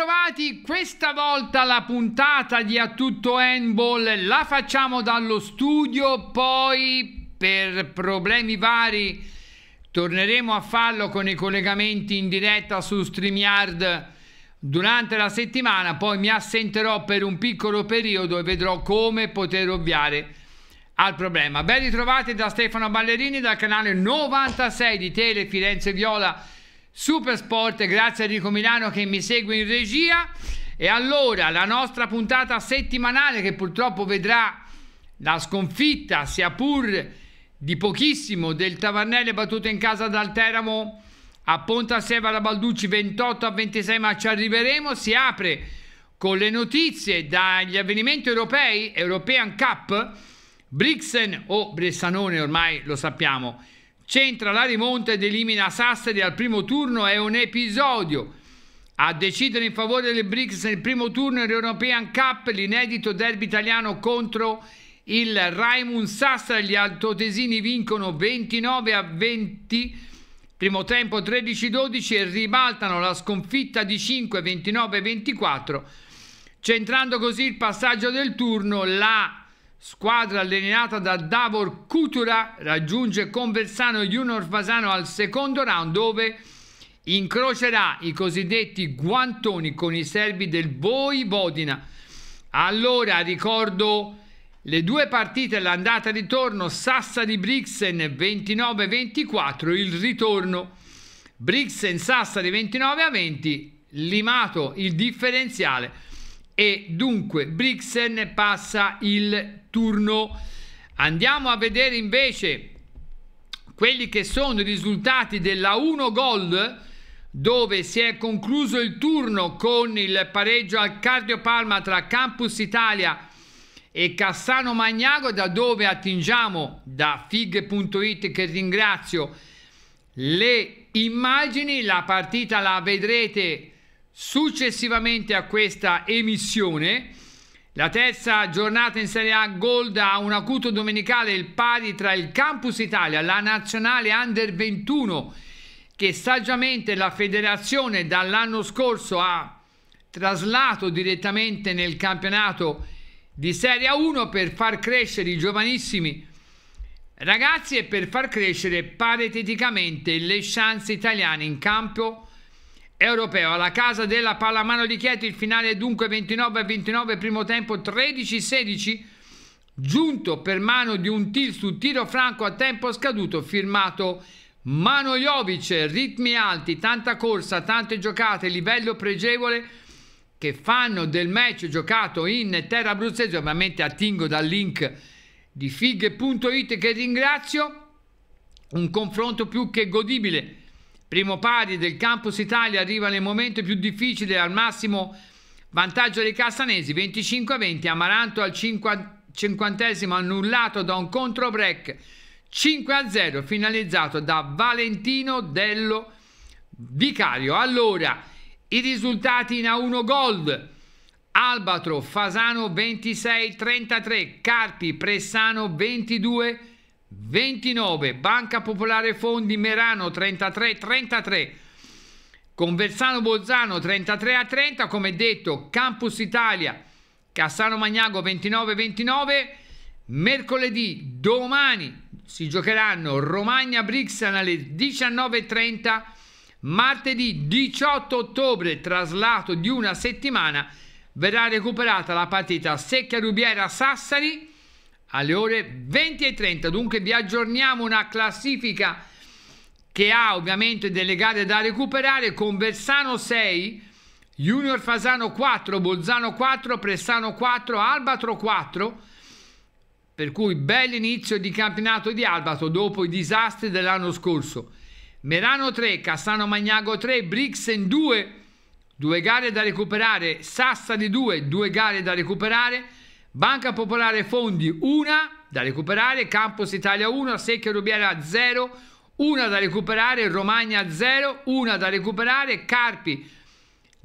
Bentrovati, questa volta la puntata di A Tutto Handball la facciamo dallo studio, poi per problemi vari torneremo a farlo con i collegamenti in diretta su StreamYard durante la settimana, poi mi assenterò per un piccolo periodo e vedrò come poter ovviare al problema. Ben ritrovati da Stefano Ballerini dal canale 96 di Tele Firenze Viola Super Sport, grazie a Enrico Milano che mi segue in regia. E allora la nostra puntata settimanale che purtroppo vedrà la sconfitta, sia pur di pochissimo, del Tavernelli battuto in casa dal Teramo a Ponta Seva alla Balducci 28 a 26, ma ci arriveremo. Si apre con le notizie dagli avvenimenti europei, European Cup, Brixen o Bressanone ormai lo sappiamo centra la rimonta ed elimina Sassari al primo turno, è un episodio. A decidere in favore delle BRICS nel primo turno European Cup, l'inedito derby italiano contro il Raimund Sassari, gli altotesini vincono 29 a 20, primo tempo 13-12 e ribaltano la sconfitta di 5, 29-24, centrando così il passaggio del turno, la squadra allenata da Davor Kutura, raggiunge Conversano Junior Fasano al secondo round dove incrocerà i cosiddetti guantoni con i serbi del Vojvodina. Allora ricordo le due partite, l'andata e ritorno, sassari Brixen 29-24, il ritorno Brixen sassari 29-20, limato il differenziale e dunque Brixen passa il turno. Andiamo a vedere invece quelli che sono i risultati della 1 Gold dove si è concluso il turno con il pareggio al Cardio Palma tra Campus Italia e Cassano Magnago da dove attingiamo da fig.it che ringrazio le immagini la partita la vedrete Successivamente a questa emissione, la terza giornata in Serie A Gold ha un acuto domenicale il pari tra il Campus Italia, la nazionale Under 21, che saggiamente la federazione dall'anno scorso ha traslato direttamente nel campionato di Serie a 1 per far crescere i giovanissimi ragazzi e per far crescere pareteticamente le chance italiane in campo europeo alla casa della Pallamano di Chieti il finale dunque 29 a 29 primo tempo 13 16 giunto per mano di un tir su tiro franco a tempo scaduto firmato Mano Jovic ritmi alti tanta corsa tante giocate livello pregevole che fanno del match giocato in terra abruzzese ovviamente attingo dal link di fig.it che ringrazio un confronto più che godibile Primo pari del Campus Italia arriva nel momento più difficile, al massimo vantaggio dei Castanesi, 25 20, Amaranto al 50, cinquantesimo annullato da un contro break, 5 0 finalizzato da Valentino Dello Vicario. Allora, i risultati in A1 Gold. Albatro, Fasano 26-33, Carpi, Pressano 22 33 29, Banca Popolare Fondi Merano 33 33, Conversano Bolzano 33 a 30, come detto Campus Italia Cassano Magnago 29 29, mercoledì domani si giocheranno Romagna Brixen alle 19 30, martedì 18 ottobre traslato di una settimana verrà recuperata la partita Secchia Rubiera Sassari alle ore 20.30. Dunque vi aggiorniamo una classifica che ha ovviamente delle gare da recuperare con Versano 6, Junior Fasano 4, Bolzano 4, Pressano 4, Albatro 4. Per cui bel inizio di campionato di Albatro dopo i disastri dell'anno scorso. Merano 3, Cassano Magnago 3, Brixen 2, due gare da recuperare, Sassari 2, due gare da recuperare, Banca Popolare Fondi 1 da recuperare, Campus Italia 1, Secchio Rubiera 0, 1 da recuperare, Romagna 0, 1 da recuperare, Carpi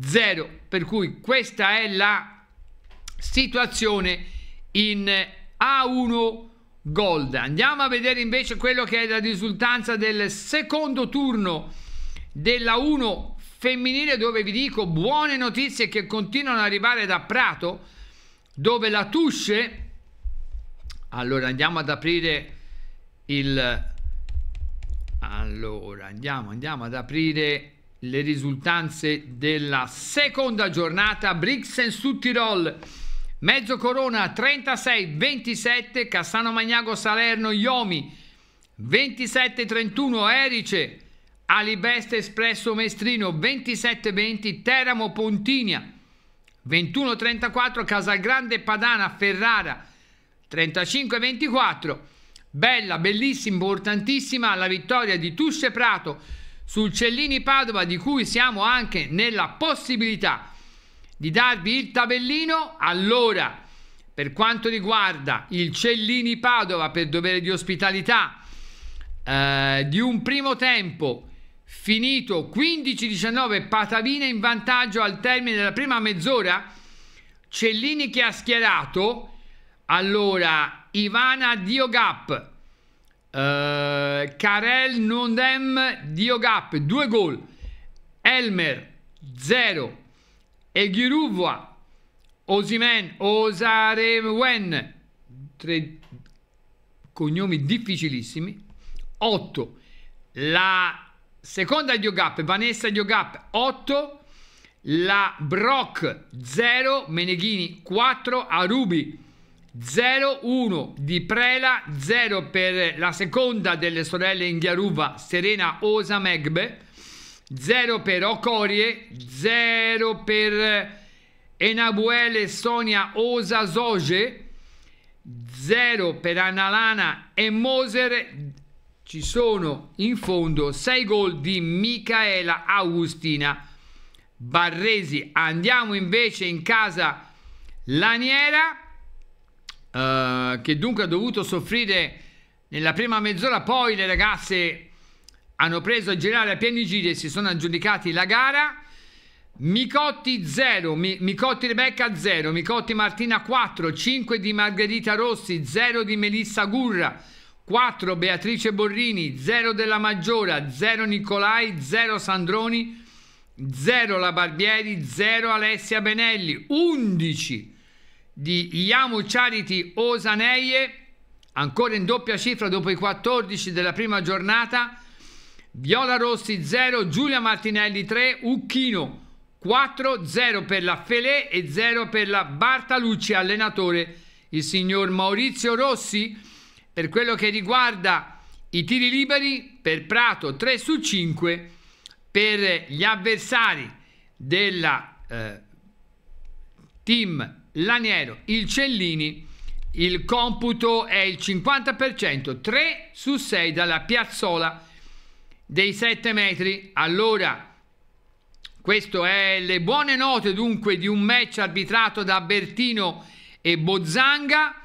0. Per cui questa è la situazione in A1 Gold. Andiamo a vedere invece quello che è la risultanza del secondo turno della 1 femminile dove vi dico buone notizie che continuano ad arrivare da Prato dove la tusce allora andiamo ad aprire il allora andiamo andiamo ad aprire le risultanze della seconda giornata Brixen su Tirol Mezzo Corona 36-27 Cassano Magnago Salerno Iomi 27-31 Erice Alibeste Espresso Mestrino 27-20 Teramo Pontinia 21-34 Casalgrande Padana Ferrara 35-24 bella bellissima importantissima la vittoria di Tusce Prato sul Cellini Padova di cui siamo anche nella possibilità di darvi il tabellino allora per quanto riguarda il Cellini Padova per dovere di ospitalità eh, di un primo tempo finito 15-19 Patavina in vantaggio al termine della prima mezz'ora Cellini che ha schierato allora Ivana Diogap eh, Karel Nondem Diogap due gol Elmer 0 e Ghiruvua Osimen Osarewen tre cognomi difficilissimi 8 la seconda di Diogap, Vanessa di Diogap 8, la Brock 0, Meneghini 4, Arubi 0, 1 di Prela 0 per la seconda delle sorelle Inghiaruva, Serena Osa Megbe 0 per Ocorie, 0 per Enabuele Sonia Osa Soge, 0 per Analana e Moser ci sono in fondo 6 gol di Micaela Augustina Barresi. Andiamo invece in casa Laniera eh, che dunque ha dovuto soffrire nella prima mezz'ora, poi le ragazze hanno preso a girare a pieni giri e si sono aggiudicati la gara. Micotti 0, Mi Micotti Rebecca 0, Micotti Martina 4, 5 di Margherita Rossi, 0 di Melissa Gurra, 4 Beatrice Borrini, 0 della Maggiora, 0 Nicolai, 0 Sandroni, 0 la Barbieri, 0 Alessia Benelli, 11 di Iamu Charity Osaneie, ancora in doppia cifra dopo i 14 della prima giornata, Viola Rossi 0, Giulia Martinelli 3, Ucchino 4, 0 per la Felè e 0 per la Bartalucci, allenatore il signor Maurizio Rossi per quello che riguarda i tiri liberi, per Prato 3 su 5, per gli avversari della eh, team Laniero, il Cellini, il computo è il 50%, 3 su 6 dalla piazzola dei 7 metri. Allora, queste è le buone note dunque di un match arbitrato da Bertino e Bozzanga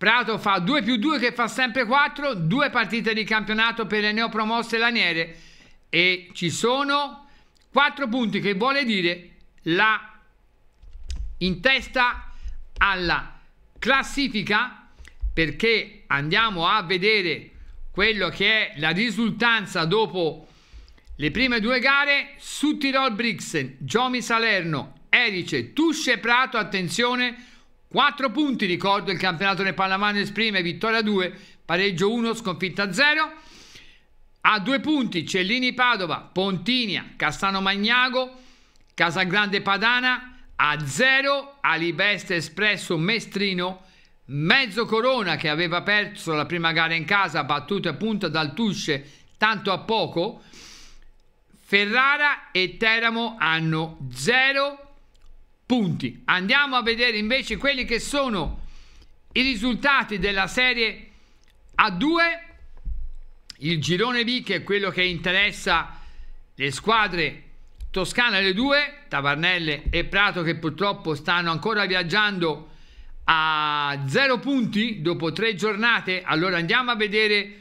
Prato fa 2 più 2 che fa sempre 4, due partite di campionato per le neopromosse laniere e ci sono 4 punti che vuole dire la in testa alla classifica perché andiamo a vedere quello che è la risultanza dopo le prime due gare su Tirol Brixen, Giomi Salerno, Erice, Tusce Prato, attenzione 4 punti, ricordo il campionato nel pallamano esprime vittoria 2, pareggio 1, sconfitta 0. A due punti Cellini Padova, Pontinia, Castano Magnago, Casagrande Padana, a 0 Alibeste Espresso Mestrino, Mezzo Corona che aveva perso la prima gara in casa, battuta battuto punta dal Tusce tanto a poco. Ferrara e Teramo hanno 0 punti. Andiamo a vedere invece quelli che sono i risultati della serie A2, il girone B che è quello che interessa le squadre toscane, le due, Tavarnelle e Prato che purtroppo stanno ancora viaggiando a 0 punti dopo tre giornate. Allora andiamo a vedere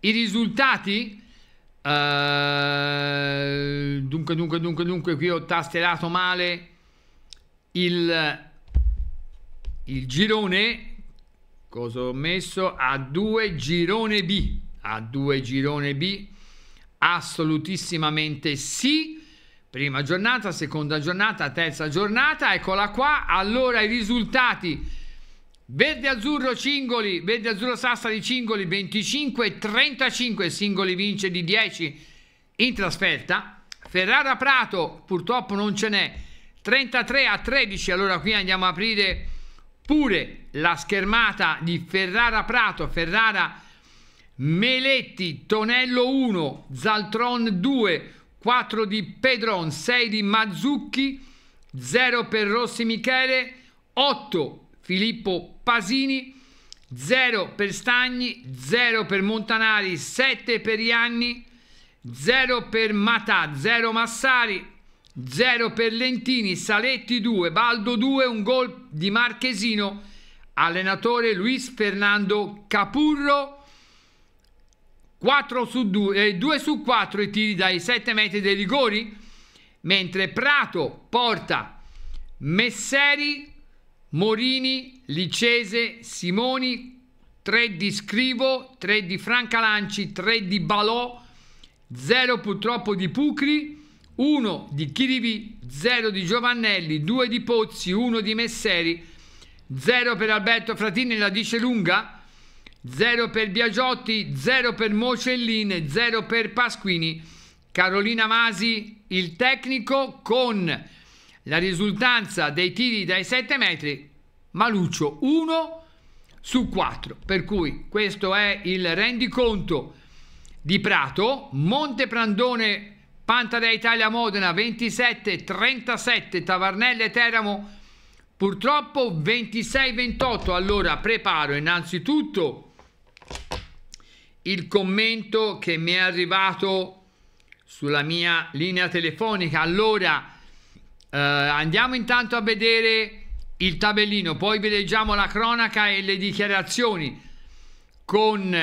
i risultati. Uh, dunque, dunque, dunque, dunque, qui ho tastellato male il, il girone cosa ho messo a due girone B a due girone B assolutissimamente sì prima giornata seconda giornata terza giornata eccola qua allora i risultati verde azzurro cingoli verde azzurro sassari cingoli 25 35 singoli vince di 10 in trasferta ferrara prato purtroppo non ce n'è 33 a 13 allora qui andiamo a aprire pure la schermata di Ferrara Prato Ferrara Meletti Tonello 1 Zaltron 2 4 di Pedron 6 di Mazzucchi 0 per Rossi Michele 8 Filippo Pasini 0 per Stagni 0 per Montanari 7 per Ianni 0 per Matà 0 Massari 0 per Lentini, Saletti 2, Baldo 2, un gol di Marchesino, allenatore Luis Fernando Capurro, 4 su 2, eh, 2 su 4 i tiri dai 7 metri dei rigori, mentre Prato porta Messeri, Morini, Licese, Simoni, 3 di Scrivo, 3 di Francalanci, 3 di Balò, 0 purtroppo di Pucri, 1 di Chirivi, 0 di Giovannelli, 2 di Pozzi, 1 di Messeri, 0 per Alberto Fratini, la dice lunga, 0 per Biagiotti, 0 per Mocellin, 0 per Pasquini, Carolina Masi, il tecnico con la risultanza dei tiri dai 7 metri, Maluccio 1 su 4, per cui questo è il rendiconto di Prato, Monte Monteprandone Pantadea Italia Modena 27-37, Tavarnelle Teramo purtroppo 26-28. Allora preparo innanzitutto il commento che mi è arrivato sulla mia linea telefonica. Allora eh, andiamo intanto a vedere il tabellino, poi vi leggiamo la cronaca e le dichiarazioni con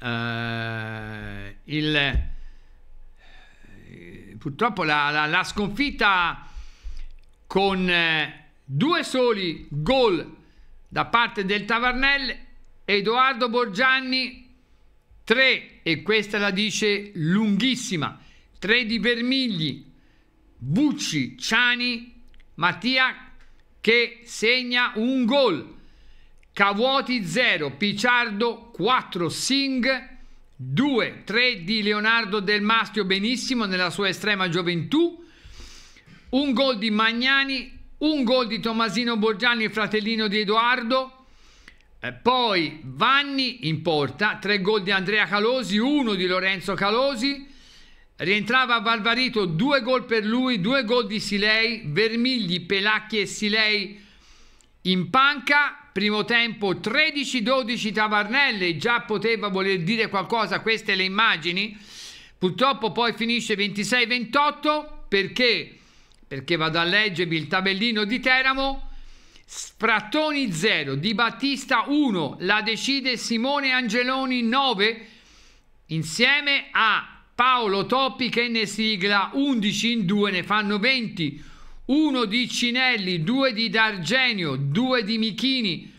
eh, il purtroppo la, la, la sconfitta con eh, due soli gol da parte del Tavarnell, Edoardo Borgianni tre, e questa la dice lunghissima, tre di Vermigli, Bucci, Ciani, Mattia che segna un gol, Cavuoti 0, Picciardo 4, Singh 2, 3 di Leonardo Del Mastio benissimo nella sua estrema gioventù, un gol di Magnani, un gol di Tommasino Borgiani, fratellino di Edoardo, eh, poi Vanni in porta, tre gol di Andrea Calosi, uno di Lorenzo Calosi, rientrava Valvarito, due gol per lui, due gol di Silei, Vermigli, Pelacchi e Silei in panca, primo tempo 13-12 Tavarnelle, già poteva voler dire qualcosa queste le immagini, purtroppo poi finisce 26-28 perché, perché vado a leggervi il tabellino di Teramo, Sprattoni 0, Di Battista 1, la decide Simone Angeloni 9, insieme a Paolo Toppi che ne sigla 11 in 2, ne fanno 20. 1 di Cinelli, 2 di D'Argenio, 2 di Michini,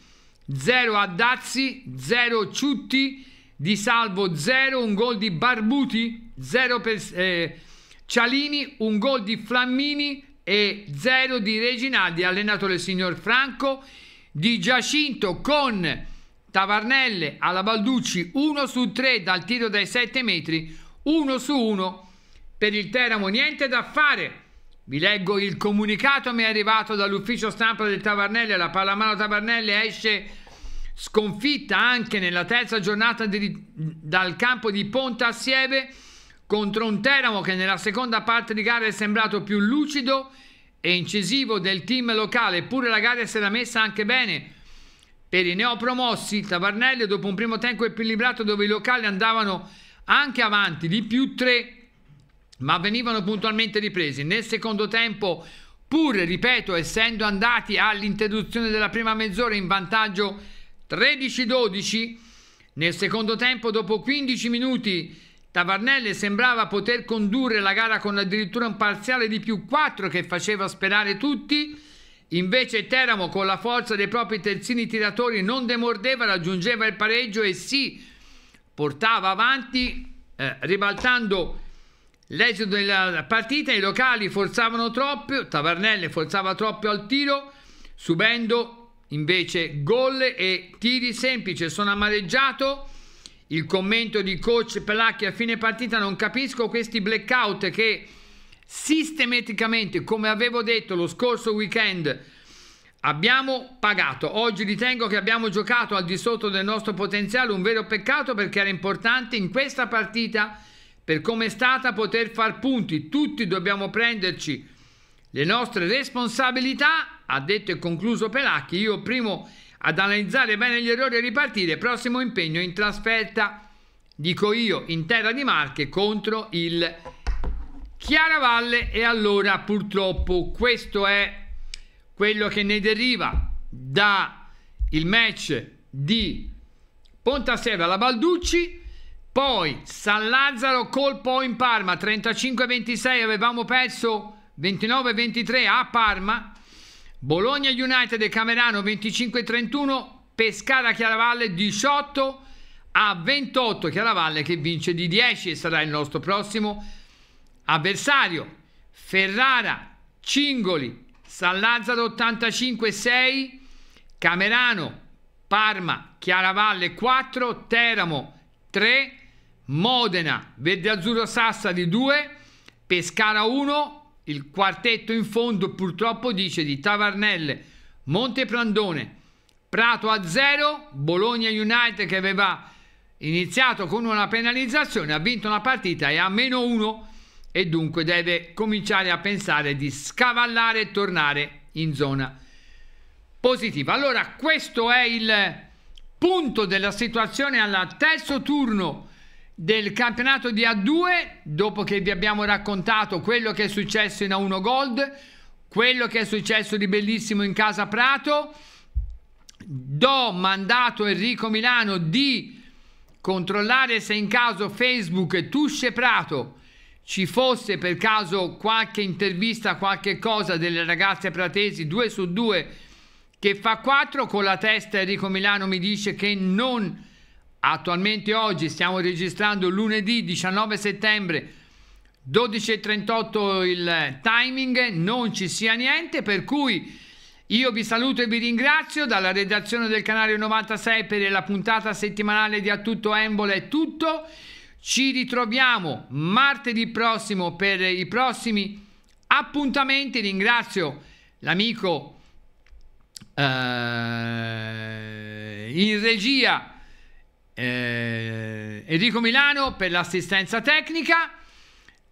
0 a Dazzi, 0 Ciutti, di Salvo 0, un gol di Barbuti, 0 per eh, Cialini, un gol di Flammini e 0 di Reginaldi, allenatore signor Franco, di Giacinto con Tavarnelle alla Balducci 1 su 3 dal tiro dai 7 metri, 1 su 1 per il Teramo, niente da fare. Vi leggo il comunicato mi è arrivato dall'ufficio stampa del Tavarnelli, La Pallamano Tavarnelli esce sconfitta anche nella terza giornata di, dal campo di Ponta Sieve contro un Teramo che nella seconda parte di gara è sembrato più lucido e incisivo del team locale, eppure la gara si era messa anche bene. Per i neopromossi, Tavarnelli dopo un primo tempo equilibrato dove i locali andavano anche avanti di più 3 ma venivano puntualmente ripresi. Nel secondo tempo, pur, ripeto, essendo andati all'interruzione della prima mezz'ora in vantaggio 13-12, nel secondo tempo, dopo 15 minuti, Tavarnelle sembrava poter condurre la gara con addirittura un parziale di più 4 che faceva sperare tutti. Invece Teramo con la forza dei propri terzini tiratori non demordeva, raggiungeva il pareggio e si portava avanti eh, ribaltando L'esito della partita, i locali forzavano troppo, Tavernelle forzava troppo al tiro, subendo invece gol e tiri semplici. Sono amareggiato. Il commento di coach Pelacchi a fine partita, non capisco questi blackout che sistematicamente, come avevo detto lo scorso weekend, abbiamo pagato. Oggi ritengo che abbiamo giocato al di sotto del nostro potenziale, un vero peccato perché era importante in questa partita per come è stata poter far punti. Tutti dobbiamo prenderci le nostre responsabilità, ha detto e concluso Pelacchi. Io primo ad analizzare bene gli errori e ripartire. Prossimo impegno in trasferta, dico io, in terra di Marche contro il Chiaravalle. E allora purtroppo questo è quello che ne deriva dal match di Pontaseva alla Balducci poi San Lazzaro colpo in Parma 35-26 avevamo perso 29-23 a Parma. Bologna United e Camerano 25-31, Pescara Chiaravalle 18 a 28 Chiaravalle che vince di 10 e sarà il nostro prossimo avversario. Ferrara Cingoli, San Lazzaro 85-6, Camerano, Parma, Chiaravalle 4, Teramo 3 Modena, Verde Azzurro Sassari 2, Pescara 1, il quartetto in fondo purtroppo dice di Tavarnelle, Monteplandone, Prato a 0, Bologna United che aveva iniziato con una penalizzazione, ha vinto una partita e ha meno 1 e dunque deve cominciare a pensare di scavallare e tornare in zona positiva. Allora questo è il punto della situazione al terzo turno del campionato di A2, dopo che vi abbiamo raccontato quello che è successo in A1 Gold, quello che è successo di bellissimo in casa Prato, do mandato Enrico Milano di controllare se in caso Facebook Tusce Prato ci fosse per caso qualche intervista, qualche cosa delle ragazze pratesi 2 su 2 che fa 4 con la testa Enrico Milano mi dice che non Attualmente oggi stiamo registrando lunedì 19 settembre 12.38 il timing, non ci sia niente, per cui io vi saluto e vi ringrazio dalla redazione del canale 96 per la puntata settimanale di A Tutto Embola è tutto. Ci ritroviamo martedì prossimo per i prossimi appuntamenti. Ringrazio l'amico eh, in regia eh, Enrico Milano per l'assistenza tecnica.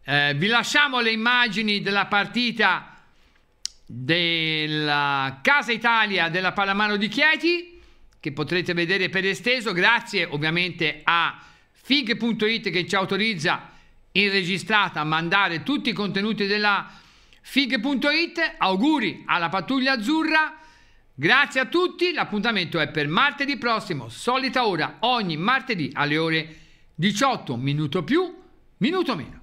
Eh, vi lasciamo le immagini della partita della Casa Italia della Pallamano di Chieti che potrete vedere per esteso. Grazie ovviamente a fig.it che ci autorizza in registrata a mandare tutti i contenuti della fig.it. Auguri alla pattuglia azzurra Grazie a tutti, l'appuntamento è per martedì prossimo, solita ora, ogni martedì alle ore 18, minuto più, minuto meno.